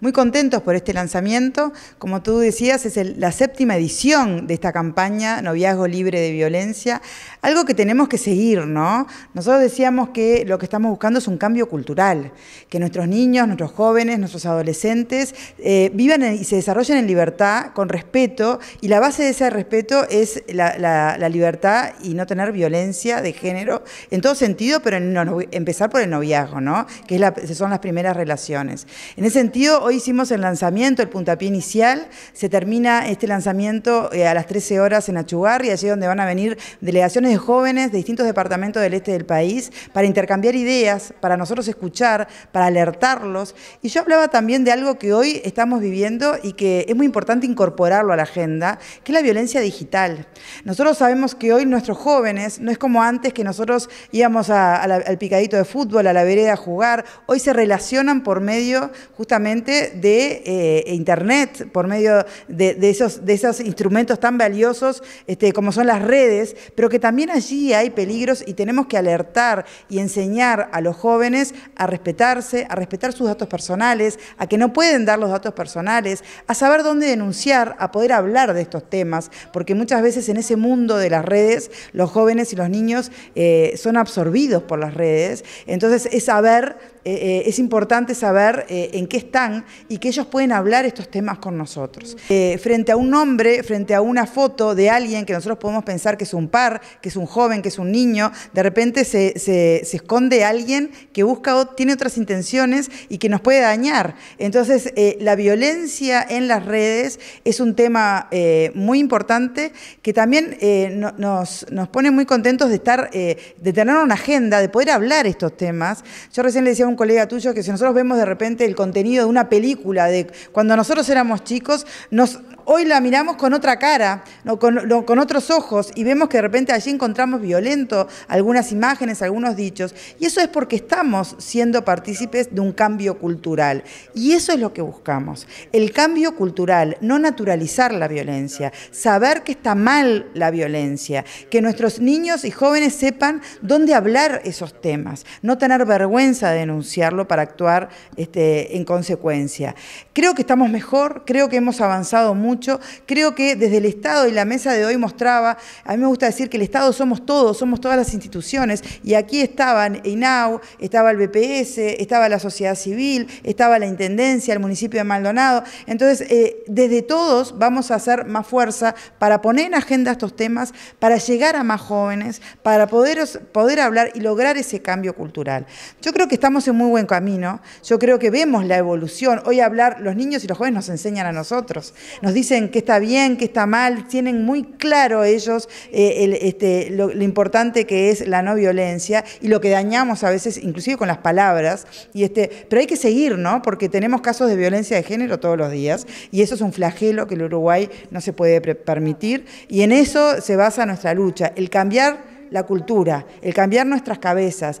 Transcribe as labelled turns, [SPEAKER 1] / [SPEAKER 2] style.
[SPEAKER 1] muy contentos por este lanzamiento. Como tú decías, es la séptima edición de esta campaña Noviazgo Libre de Violencia, algo que tenemos que seguir, ¿no? Nosotros decíamos que lo que estamos buscando es un cambio cultural, que nuestros niños, nuestros jóvenes, nuestros adolescentes eh, vivan y se desarrollen en libertad, con respeto, y la base de ese respeto es la, libertad y no tener violencia de género en todo sentido, pero no, empezar por el noviazgo, ¿no? Que es son las primeras relaciones. En ese sentido, hoy hicimos el lanzamiento, el puntapié inicial. Se termina este lanzamiento eh, a las 13 horas en achugar y allí donde van a venir delegaciones de jóvenes de distintos departamentos del este del país para intercambiar ideas, para nosotros escuchar, para alertarlos. Y yo hablaba también de algo que hoy estamos viviendo y que es muy importante incorporarlo a la agenda, que es la violencia digital. Nosotros sabemos que hoy nuestros jóvenes, no es como antes que nosotros íbamos al picadito de fútbol, a la vereda a jugar, hoy se relacionan por medio justamente de eh, Internet, por medio de, esos, de esos instrumentos tan valiosos este, como son las redes, pero que también allí hay peligros y tenemos que alertar y enseñar a los jóvenes a respetarse, a respetar sus datos personales, a que no pueden dar los datos personales, a saber dónde denunciar, a poder hablar de estos temas, porque muchas veces en ese mundo de las redes los jóvenes y los niños eh, son absorbidos por las redes, entonces es saber eh, eh, es importante saber eh, en qué están y que ellos pueden hablar estos temas con nosotros. frente a un hombre, frente a una foto de alguien que nosotros podemos pensar que es un par, que es un joven, que es un niño, de repente se, esconde alguien que busca, tiene otras intenciones y que nos puede dañar. Entonces, la violencia en las redes es un tema muy importante que también nos, nos, pone muy contentos de estar, de tener una agenda, de poder hablar estos temas. Yo recién le decía un colega tuyo que si nosotros vemos de repente el contenido de una película, de cuando nosotros éramos chicos, nos, Hoy la miramos con otra cara, con, otros ojos, y vemos que de repente allí encontramos violento algunas imágenes, algunos dichos. Y eso es porque estamos siendo partícipes de un cambio cultural. Y eso es lo que buscamos. El cambio cultural, no naturalizar la violencia, saber que está mal la violencia, que nuestros niños y jóvenes sepan dónde hablar esos temas, no tener vergüenza de denunciarlo para actuar este, en consecuencia. Creo que estamos mejor, creo que hemos avanzado mucho Creo que desde el Estado y la mesa de hoy mostraba, a mí me gusta decir que el Estado somos todos, somos todas las instituciones, y aquí estaban INAU, estaba el BPS, estaba la sociedad civil, estaba la Intendencia, el municipio de Maldonado. Entonces, eh, desde todos vamos a hacer más fuerza para poner en agenda estos temas, para llegar a más jóvenes, para poder, poder hablar y lograr ese cambio cultural. Yo creo que estamos en muy buen camino, yo creo que vemos la evolución. Hoy hablar, los niños y los jóvenes nos enseñan a nosotros, nos dicen que está bien, que está mal, tienen muy claro ellos eh, este, lo, importante que es la no violencia y lo que dañamos a veces, inclusive con las palabras. Y este, pero hay que seguir, ¿no? Porque tenemos casos de violencia de género todos los días y eso es un flagelo que el Uruguay no se puede permitir y en eso se basa nuestra lucha, el cambiar la cultura, el cambiar nuestras cabezas.